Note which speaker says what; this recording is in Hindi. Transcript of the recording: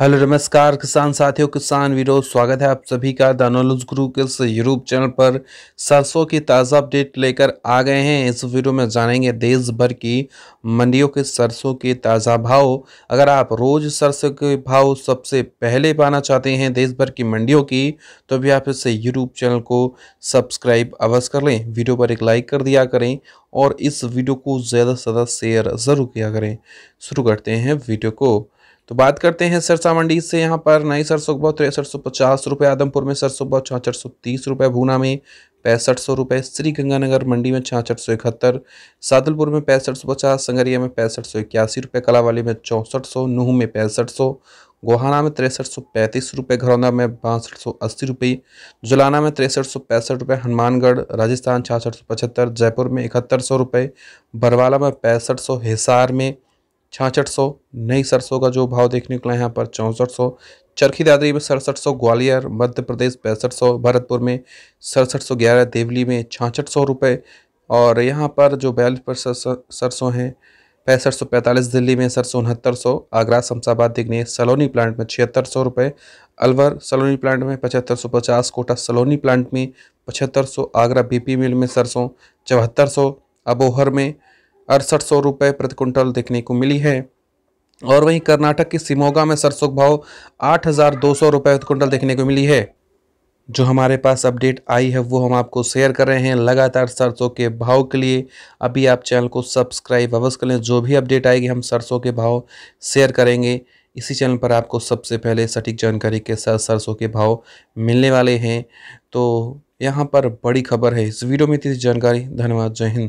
Speaker 1: हेलो नमस्कार किसान साथियों किसान वीरो स्वागत है आप सभी का दानोलज गुरु के यूट्यूब चैनल पर सरसों की ताज़ा अपडेट लेकर आ गए हैं इस वीडियो में जानेंगे देश भर की मंडियों के सरसों के ताज़ा भाव अगर आप रोज़ सरसों के भाव सबसे पहले पाना चाहते हैं देश भर की मंडियों की तो भी आप इस यूट्यूब चैनल को सब्सक्राइब अवश्य कर लें वीडियो पर एक लाइक कर दिया करें और इस वीडियो को ज़्यादा से ज़्यादा शेयर ज़रूर किया करें शुरू करते हैं वीडियो को तो बात करते हैं सरसा मंडी से यहाँ पर नई सरसों का भाव तिरसठ सौ पचास रुपये आदमपुर में सरसों का भाव छाछठ सौ तीस रुपये भूना में पैंसठ सौ रुपये श्री गंगानगर मंडी में छाछठ सौ इकहत्तर सादुलपुर में पैंसठ सौ पचास संगरिया में पैंसठ सौ इक्यासी रुपये कलावाली में चौंसठ सौ नूह में पैंसठ सौ गोहाना में तिरसठ सौ पैंतीस रुपये घरौंदा में बासठ सौ अस्सी रुपये जुलाना में तिरसठ सौ पैंसठ रुपये हनुमानगढ़ राजस्थान छाछठ सौ पचहत्तर जयपुर में इकहत्तर सौ रुपये बरवाला में पैंसठ सौ हिसार में छाछठ सौ नई सरसों का जो भाव देखने को यहाँ पर चौंसठ सौ चरखी दादरी में सड़सठ सौ ग्वालियर मध्य प्रदेश पैंसठ सौ भरतपुर में सड़सठ सौ ग्यारह देवली में छाछठ सौ रुपये और यहाँ पर जो बयालीस पर सरसों हैं पैंसठ सौ पैंतालीस दिल्ली में सरसों उनहत्तर सौ आगरा शमशाबाद दिग्ने सलोनी प्लांट में छिहत्तर सौ रुपये अलवर सलोनी प्लांट में पचहत्तर सौ पचास कोटा सलोनी प्लांट में पचहत्तर सौ आगरा बीपी मिल में सरसों चौहत्तर सौ अबोहर में अड़सठ सौ रुपये प्रति कुंटल देखने को मिली है और वहीं कर्नाटक की सिमोगा में सरसों का भाव आठ हज़ार दो सौ रुपये प्रति कुंटल देखने को मिली है जो हमारे पास अपडेट आई है वो हम आपको शेयर कर रहे हैं लगातार सरसों के भाव के लिए अभी आप चैनल को सब्सक्राइब अवश्य कर लें जो भी अपडेट आएगी हम सरसों के भाव शेयर करेंगे इसी चैनल पर आपको सबसे पहले सटीक जानकारी के साथ सरसों के भाव मिलने वाले हैं तो यहाँ पर बड़ी खबर है इस वीडियो में इतनी जानकारी धन्यवाद जय हिंद